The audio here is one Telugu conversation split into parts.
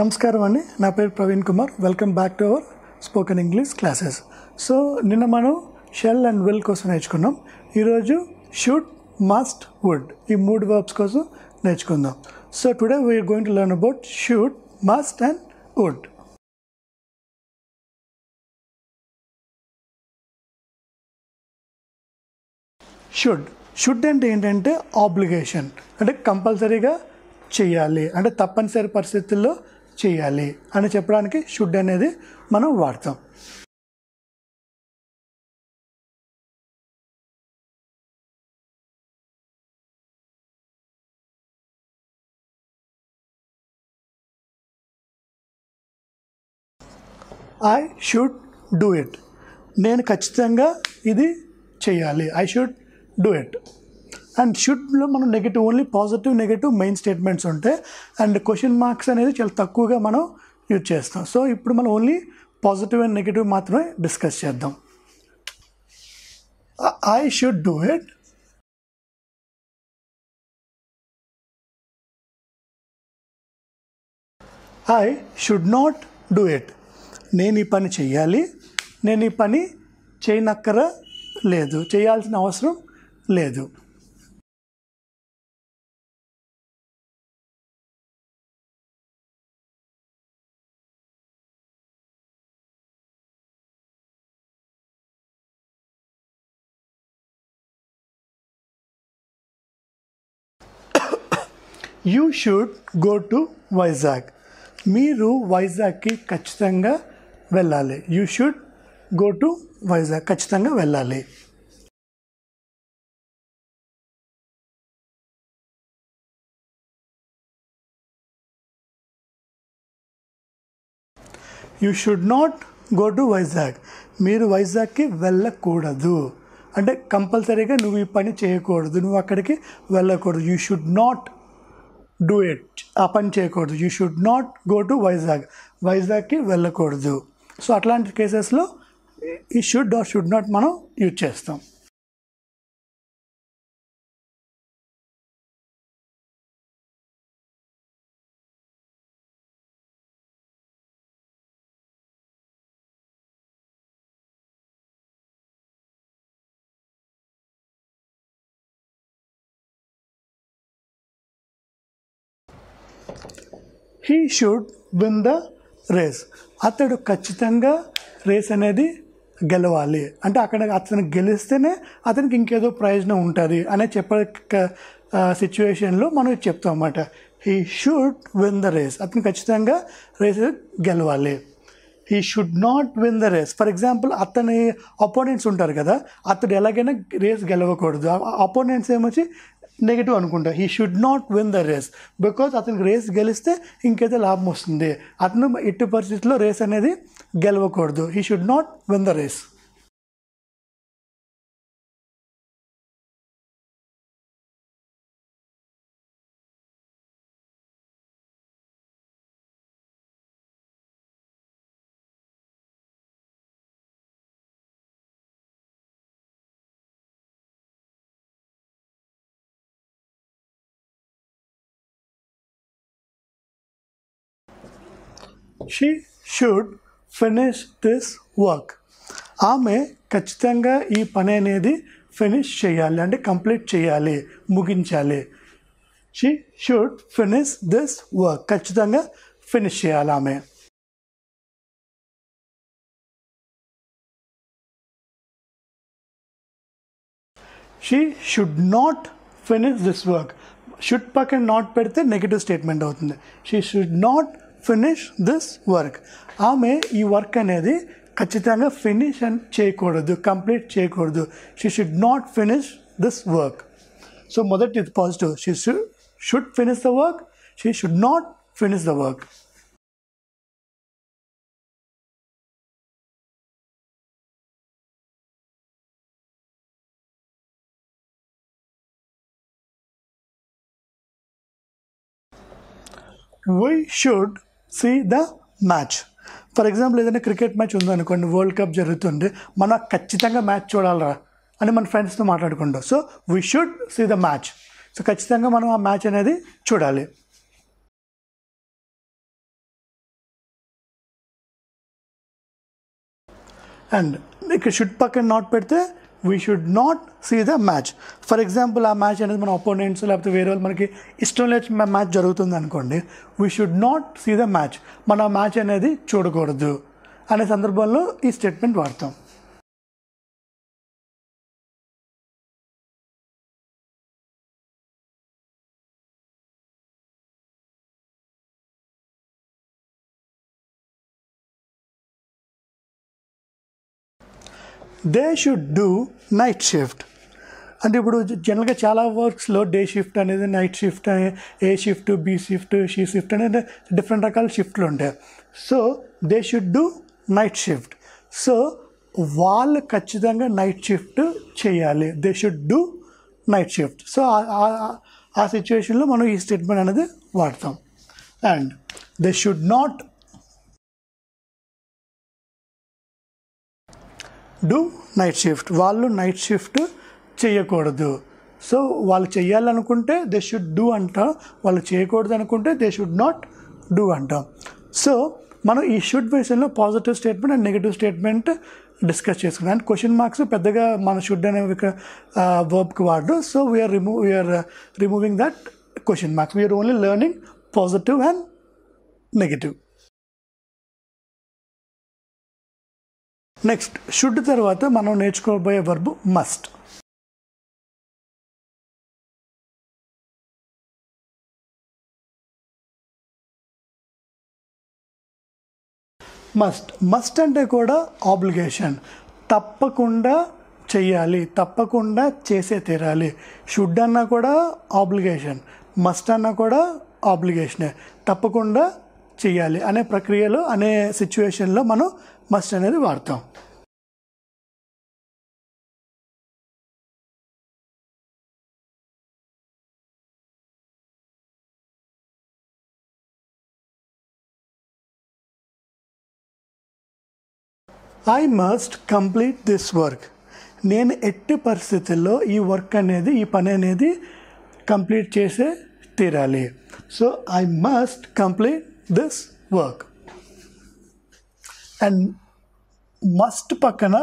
నమస్కారం అండి నా పేరు Praveen Kumar welcome back to our spoken English classes so నిన్న మనం షెల్ అండ్ విల్ కోసం నేర్చుకున్నాం ఈరోజు షుడ్ మస్ట్ వుడ్ ఈ మూడు వర్బ్స్ కోసం నేర్చుకుందాం so today we are going to learn about should must and would should should అంటే ఏంటంటే ఆబ్లిగేషన్ అంటే కంపల్సరీగా చేయాలి అంటే తప్పనిసరి పరిస్థితుల్లో చేయాలి అని చెప్పడానికి షుడ్ అనేది మనం వాడతాం ఐ షుడ్ డూ ఇట్ నేను ఖచ్చితంగా ఇది చేయాలి I should do it and షుడ్లో మనం negative only positive negative main statements ఉంటాయి అండ్ క్వశ్చన్ మార్క్స్ అనేది చాలా తక్కువగా మనం యూజ్ చేస్తాం సో ఇప్పుడు మనం ఓన్లీ పాజిటివ్ అండ్ నెగిటివ్ మాత్రమే డిస్కస్ చేద్దాం I should do it I should not do it నేను ఈ పని చేయాలి నేను ఈ పని చేయనక్కర లేదు చేయాల్సిన అవసరం లేదు you should go to Vizag మీరు వైజాగ్కి ఖచ్చితంగా వెళ్ళాలి you should go to Vizag ఖచ్చితంగా వెళ్ళాలి you should not go to Vizag మీరు వైజాగ్కి వెళ్ళకూడదు అంటే కంపల్సరీగా నువ్వు ఈ పని చేయకూడదు నువ్వు అక్కడికి వెళ్ళకూడదు you should not do it ఆ పని చేయకూడదు you should not go to Vizag వైజాగ్కి వెళ్ళకూడదు సో అట్లాంటి కేసెస్లో ఈ షుడ్ ఆర్ షుడ్ నాట్ మనం యూజ్ చేస్తాం he should win the race అతడు ఖచ్చితంగా రేస్ అనేది గెలవాలి అంటే అక్కడ అతను గెలిస్తేనే అతనికి ఇంకేదో ప్రయోజనం ఉంటుంది అనే చెప్పే సిచ్యువేషన్లో మనం చెప్తాం అన్నమాట he should win the race అతను ఖచ్చితంగా రేస్ గెలవాలి he should not win the race for example అతని అపోనెంట్స్ ఉంటారు కదా అతడు ఎలాగైనా రేస్ గెలవకూడదు అపోనెంట్స్ ఏమొచ్చి నెగిటివ్ అనుకుంటా he should not win the race because అతనికి రేస్ గెలిస్తే ఇంకైతే లాభం వస్తుంది అతను ఎట్టి పరిస్థితుల్లో రేస్ అనేది గెలవకూడదు he should not win the race she should finish this work ఆమె ఖచ్చితంగా ఈ పని అనేది ఫినిష్ చేయాలి అంటే కంప్లీట్ చేయాలి ముగించాలి she should finish this work ఖచ్చితంగా ఫినిష్ చేయాలి ఆమె she should not finish this work should పక్కన నాట్ పెడితే నెగిటివ్ స్టేట్మెంట్ అవుతుంది she should not finish this work ఆమె ఈ వర్క్ అనేది ఖచ్చితంగా ఫినిష్ అని చేయకూడదు కంప్లీట్ చేయకూడదు she should not finish this work so మొదటిది positive she should should finish the work she should not finish the work we should see the match for example ఏదైనా క్రికెట్ మ్యాచ్ ఉందనుకోండి వరల్డ్ కప్ జరుగుతుంది మనం ఖచ్చితంగా మ్యాచ్ చూడాలరా అని మన ఫ్రెండ్స్తో మాట్లాడుకుంటాం so we should see the match so ఖచ్చితంగా మనం ఆ మ్యాచ్ అనేది చూడాలి అండ్ ఇక్కడ షుడ్ పక్కన నాట్ పెడితే we should not see the match for example ఆ మ్యాచ్ అనేది మన అపోనెంట్స్ లేకపోతే వేరే వాళ్ళు మనకి ఇష్టం లేచి మ్యాచ్ జరుగుతుంది అనుకోండి we should not see the match మనం మ్యాచ్ అనేది చూడకూడదు అనే సందర్భంలో ఈ స్టేట్మెంట్ వాడతాం they should do night shift అంటే ఇప్పుడు జనరల్గా చాలా వర్క్స్లో డే షిఫ్ట్ అనేది night shift A shift B shift షి షిఫ్ట్ అనేది డిఫరెంట్ రకాల షిఫ్ట్లు ఉంటాయి so they should do night shift so వాళ్ళు ఖచ్చితంగా నైట్ షిఫ్ట్ చేయాలి they should do night shift so ఆ సిచ్యువేషన్లో మనం ఈ స్టేట్మెంట్ అనేది వాడతాం and they should not do night shift వాళ్ళు నైట్ షిఫ్ట్ చేయకూడదు సో వాళ్ళు చేయాలనుకుంటే దే షుడ్ డూ అంట వాళ్ళు చేయకూడదు అనుకుంటే దే షుడ్ నాట్ డూ అంట సో మనం ఈ షుడ్ విషయంలో positive statement and negative statement discuss చేసుకున్నాం అండ్ క్వశ్చన్ మార్క్స్ పెద్దగా మన షుడ్ అనే ఒక వర్బ్కి వాడు so we are remove we are removing that question marks we are only learning positive and negative next should తర్వాత మనం నేర్చుకోబోయే వర్బు మస్ట్ మస్ట్ మస్ట్ అంటే కూడా ఆబ్లిగేషన్ తప్పకుండా చేయాలి తప్పకుండా చేసే తీరాలి షుడ్ అన్నా కూడా ఆబ్లిగేషన్ మస్ట్ అన్నా కూడా ఆబ్లిగేషనే తప్పకుండా చేయాలి అనే ప్రక్రియలో అనే సిచ్యువేషన్లో మనం మస్ట్ అనేది వాడతాం I must complete this work నేను ఎట్టి పరిస్థితుల్లో ఈ వర్క్ అనేది ఈ పని అనేది కంప్లీట్ చేసే తీరాలి so I must complete this work and must పక్కన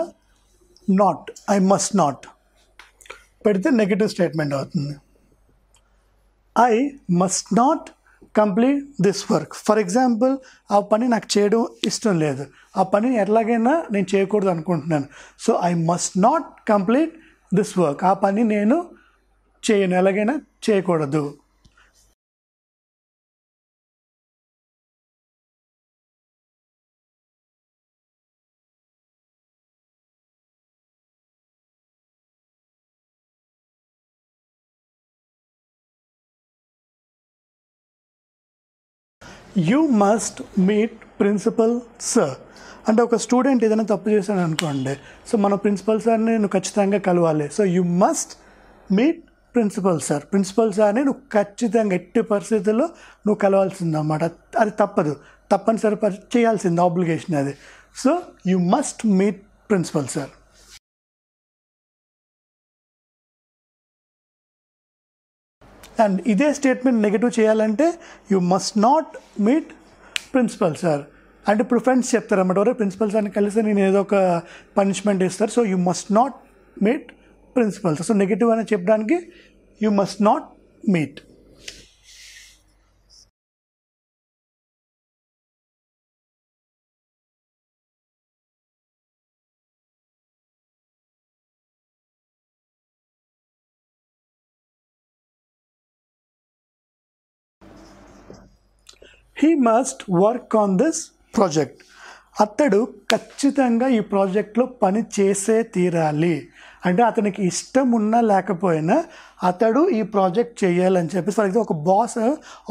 నాట్ ఐ మస్ట్ నాట్ పెడితే నెగిటివ్ స్టేట్మెంట్ అవుతుంది I must not complete this work for example ఆ పని నాకు చేయడం ఇష్టం లేదు ఆ పని ఎట్లాగైనా నేను చేయకూడదు అనుకుంటున్నాను so I must not complete this work ఆ పని నేను చేయను ఎలాగైనా చేయకూడదు you must meet principal sir అంటే ఒక స్టూడెంట్ ఏదైనా తప్పు చేశాను అనుకోండి సో మన ప్రిన్సిపల్ సార్ని నువ్వు ఖచ్చితంగా కలవాలి so you must meet principal sir principal సార్ని నువ్వు ఖచ్చితంగా ఎట్టి పరిస్థితుల్లో నువ్వు కలవాల్సిందన్నమాట అది తప్పదు తప్పనిసరి చేయాల్సింది ఆబ్లిగేషన్ అది so you must meet principal sir and ఇదే స్టేట్మెంట్ నెగిటివ్ చేయాలంటే you must not meet principal sir అంటే ఇప్పుడు ఫ్రెండ్స్ చెప్తారన్నమాట ఎవరో ప్రిన్సిపల్ సార్ని కలిసి నేను ఏదో ఒక పనిష్మెంట్ ఇస్తారు so you must not meet principal sir so negative అని చెప్పడానికి you must not meet he must work on this project అతడు ఖచ్చితంగా ఈ ప్రాజెక్ట్లో పని చేసే తీరాలి అంటే అతనికి ఇష్టం ఉన్నా లేకపోయినా అతడు ఈ ప్రాజెక్ట్ చేయాలని చెప్పి ఫర్ ఎగ్జాంపుల్ ఒక బాస్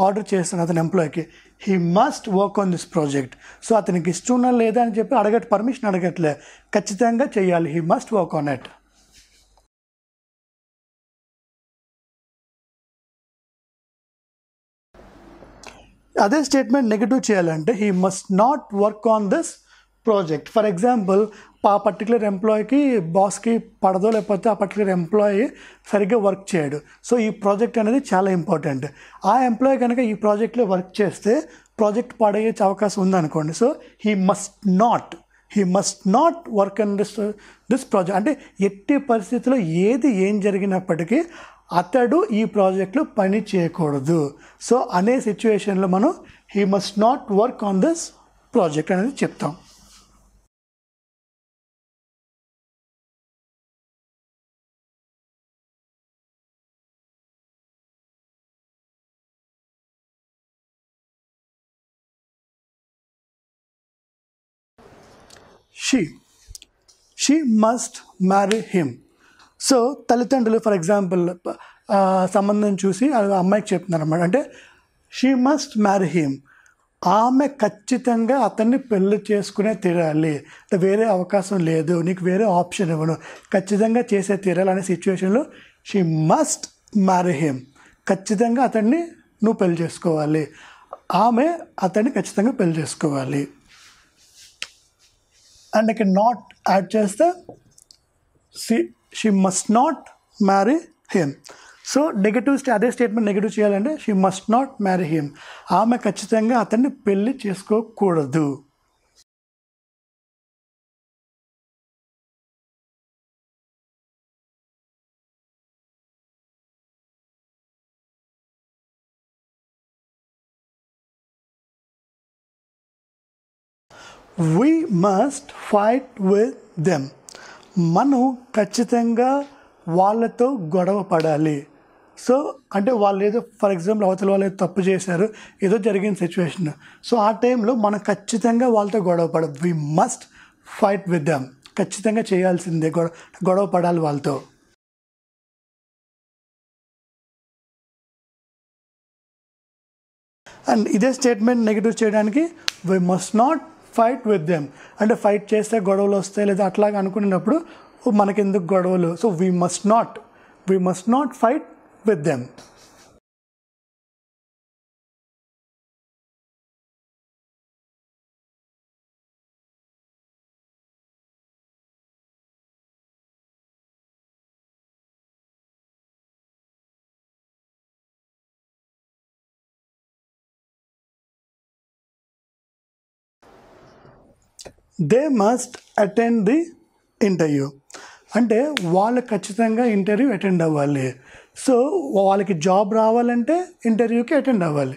ఆర్డర్ చేస్తాను అతని ఎంప్లాయీకి he must work on this project so అతనికి ఇష్టం ఉన్నా లేదా అని చెప్పి అడగట్ పర్మిషన్ అడగట్లే ఖచ్చితంగా చేయాలి he must work on it అదే స్టేట్మెంట్ నెగిటివ్ చేయాలంటే he must not work on this project for example ఆ పర్టికులర్ ఎంప్లాయీకి బాస్కి పడదో లేకపోతే ఆ పర్టికులర్ ఎంప్లాయీ సరిగ్గా వర్క్ చేయడు సో ఈ ప్రాజెక్ట్ అనేది చాలా ఇంపార్టెంట్ ఆ ఎంప్లాయీ కనుక ఈ ప్రాజెక్ట్లో వర్క్ చేస్తే ప్రాజెక్ట్ పాడయ్యే అవకాశం ఉందనుకోండి so he must not he must not work and this this project అంటే ఎట్టి పరిస్థితిలో ఏది ఏం జరిగినప్పటికీ అతడు ఈ ప్రాజెక్ట్లో పని చేయకూడదు సో అనే సిచ్యువేషన్లో మనం he must not work on this project అనేది చెప్తాం she she must marry him so తల్లిదండ్రులు ఫర్ ఎగ్జాంపుల్ సంబంధం చూసి అమ్మాయికి చెప్తున్నారు అన్నమాట అంటే షీ మస్ట్ మ్యారీ హిమ్ ఆమె ఖచ్చితంగా అతన్ని పెళ్లి చేసుకునే తీరాలి వేరే అవకాశం లేదు నీకు వేరే ఆప్షన్ ఇవ్వను ఖచ్చితంగా చేసే తీరాలి అనే సిచ్యువేషన్లో షీ మస్ట్ మ్యారీ హిమ్ ఖచ్చితంగా అతన్ని నువ్వు పెళ్లి చేసుకోవాలి ఆమె అతన్ని ఖచ్చితంగా పెళ్లి చేసుకోవాలి అండ్ ఇక్కడ నాట్ యాడ్ చేస్తే see she must not marry him so negative stay అదే స్టేట్మెంట్ నెగిటివ్ చేయాలంటే she must not marry him ఆమె ఖచ్చితంగా అతన్ని పెళ్ళి చేసుకోకూడదు we must fight with them మనం ఖచ్చితంగా వాళ్ళతో గొడవ పడాలి సో అంటే వాళ్ళు ఏదో ఫర్ ఎగ్జాంపుల్ అవతల వాళ్ళు ఏదో తప్పు చేశారు ఏదో జరిగిన సిచ్యువేషన్ సో ఆ టైంలో మనం ఖచ్చితంగా వాళ్ళతో గొడవ పడ we must fight with them ఖచ్చితంగా చేయాల్సిందే గొడవ గొడవ పడాలి వాళ్ళతో అండ్ ఇదే స్టేట్మెంట్ నెగిటివ్ చేయడానికి we must not fight with them అంటే ఫైట్ చేస్తే గొడవలు వస్తాయి లేదా అట్లాగా అనుకునేటప్పుడు మనకెందుకు గొడవలు so we must not we must not fight with them they must attend the interview అంటే వాళ్ళు ఖచ్చితంగా ఇంటర్వ్యూ అటెండ్ అవ్వాలి సో వాళ్ళకి జాబ్ రావాలంటే ఇంటర్వ్యూకి అటెండ్ అవ్వాలి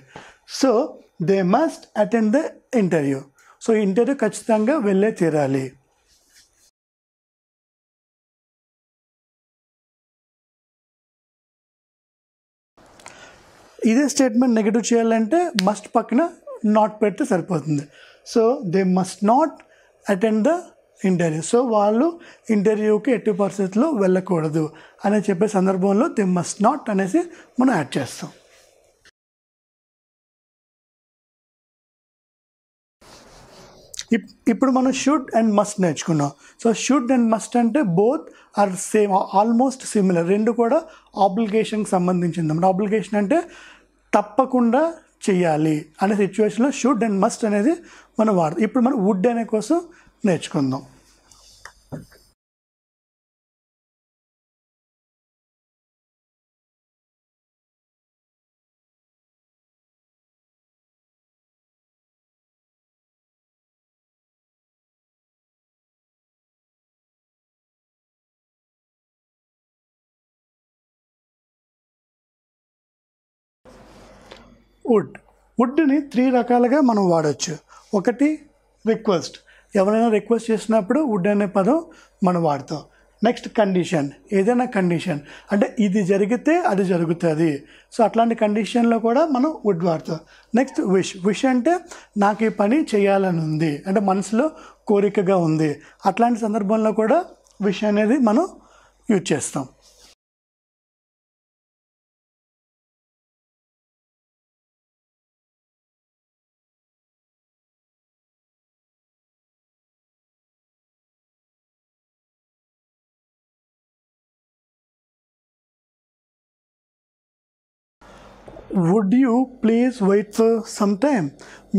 so they must attend the interview so interview ఖచ్చితంగా వెళ్ళే తీరాలి ఇదే స్టేట్మెంట్ నెగిటివ్ చేయాలంటే మస్ట్ పక్కన నాట్ పెడితే సరిపోతుంది so they must not attend the interview so వాళ్ళు ఇంటర్వ్యూకి ఎట్టి పరిస్థితుల్లో వెళ్ళకూడదు అని చెప్పే సందర్భంలో ది మస్ట్ నాట్ అనేసి మనం యాడ్ చేస్తాం ఇప్పుడు మనం షుడ్ అండ్ మస్ట్ నేర్చుకున్నాం సో షుడ్ అండ్ మస్ట్ అంటే both are same almost similar రెండు కూడా ఆబ్లిగేషన్కి సంబంధించింది అన్నమాట ఆబ్లిగేషన్ అంటే తప్పకుండా చేయాలి అనే సిచ్యువేషన్లో షుడ్ అండ్ మస్ట్ అనేది మనం వాడతాం ఇప్పుడు మనం వుడ్ అనే కోసం నేర్చుకుందాం వుడ్ వుడ్ని త్రీ రకాలుగా మనం వాడచ్చు ఒకటి రిక్వెస్ట్ ఎవరైనా రిక్వెస్ట్ చేసినప్పుడు వుడ్ అనే పదం మనం వాడతాం నెక్స్ట్ కండిషన్ ఏదైనా కండిషన్ అంటే ఇది జరిగితే అది జరుగుతుంది సో అట్లాంటి కండిషన్లో కూడా మనం వుడ్ వాడతాం నెక్స్ట్ విష్ విష్ అంటే నాకు ఈ పని చేయాలని ఉంది అంటే మనసులో కోరికగా ఉంది అట్లాంటి సందర్భంలో కూడా విష్ అనేది మనం యూజ్ చేస్తాం would you please wait for some time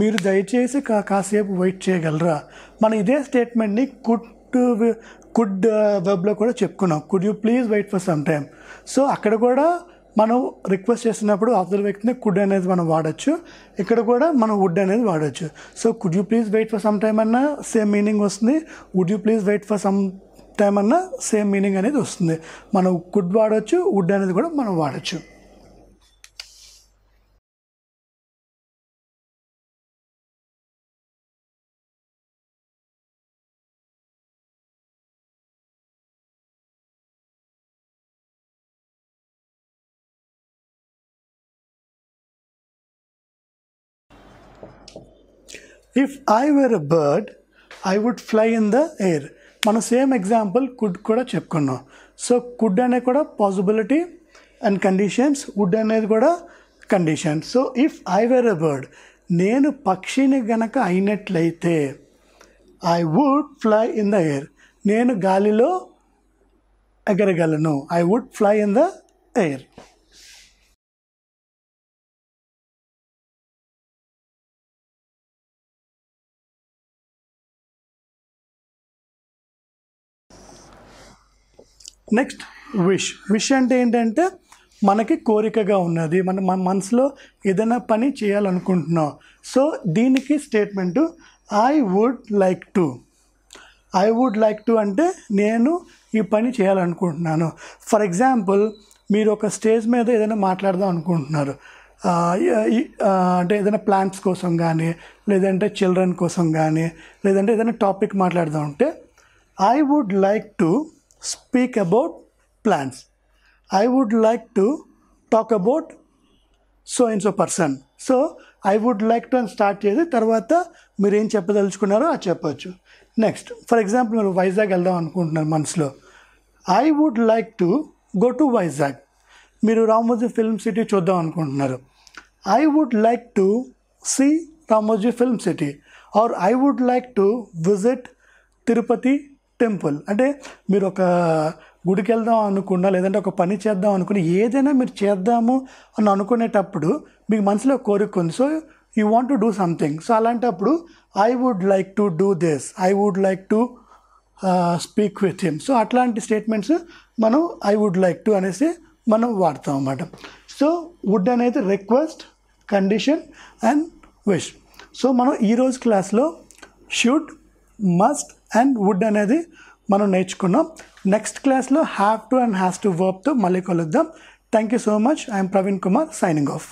మీరు దయచేసి కా కాసేపు వెయిట్ చేయగలరా మనం ఇదే స్టేట్మెంట్ని కుడ్ కుడ్ వెబ్లో కూడా చెప్పుకున్నాం could you please wait for some time so అక్కడ కూడా మనం రిక్వెస్ట్ చేసినప్పుడు అవతల వ్యక్తిని కుడ్ అనేది మనం వాడచ్చు ఇక్కడ కూడా మనం వుడ్ అనేది వాడచ్చు so could you please wait for some time అన్న సేమ్ మీనింగ్ వస్తుంది would you please wait for some time అన్న సేమ్ మీనింగ్ అనేది వస్తుంది మనం కుడ్ వాడచ్చు వుడ్ అనేది కూడా మనం వాడచ్చు if I were a bird I would fly in the air మనం సేమ్ ఎగ్జాంపుల్ కుడ్ కూడా చెప్పుకున్నాం సో కుడ్ అనేది కూడా పాసిబిలిటీ అండ్ కండిషన్స్ వుడ్ అనేది కూడా condition so if I were a bird నేను పక్షిని గనక అయినట్లయితే I would fly in the air నేను గాలిలో ఎగరగలను I would fly in the air next wish wish అంటే ఏంటంటే మనకి కోరికగా ఉన్నది మన మన మనసులో ఏదైనా పని చేయాలనుకుంటున్నాం సో దీనికి statement I would like to I would like to అంటే నేను ఈ పని చేయాలనుకుంటున్నాను ఫర్ ఎగ్జాంపుల్ మీరు ఒక స్టేజ్ మీద ఏదైనా మాట్లాడదాం అనుకుంటున్నారు అంటే ఏదైనా ప్లాంట్స్ కోసం కానీ లేదంటే చిల్డ్రన్ కోసం కానీ లేదంటే ఏదైనా టాపిక్ మాట్లాడదాం అంటే I would like to speak about plans I would like to talk about so in so person so I would like to అని స్టార్ట్ చేసి తర్వాత మీరు ఏం చెప్పదలుచుకున్నారో అది చెప్పవచ్చు నెక్స్ట్ ఫర్ ఎగ్జాంపుల్ మీరు వైజాగ్ వెళ్దాం అనుకుంటున్నారు మనసులో I would like to go to Vizag మీరు రామోజీ ఫిల్మ్ సిటీ చూద్దాం అనుకుంటున్నారు I would like to see Ramoji film city or I would like to visit Tirupati temple అంటే మీరు ఒక గుడికి వెళ్దాం అనుకున్నా లేదంటే ఒక పని చేద్దాం అనుకున్న ఏదైనా మీరు చేద్దాము అని అనుకునేటప్పుడు మీకు మనసులో కోరిక ఉంది so you want to do something so అలాంటప్పుడు I would like to do this I would like to speak with him so అట్లాంటి స్టేట్మెంట్స్ మనం ఐ వుడ్ లైక్ టు అనేసి మనం వాడతాం అన్నమాట సో వుడ్ అనేది request condition and wish so మనం ఈరోజు క్లాస్లో షుడ్ మస్ట్ అండ్ వుడ్ అనేది మనం నేర్చుకున్నాం నెక్స్ట్ క్లాస్లో have to and has to వర్బ్తో మళ్ళీ కలుద్దాం thank you so much I'm Praveen Kumar signing of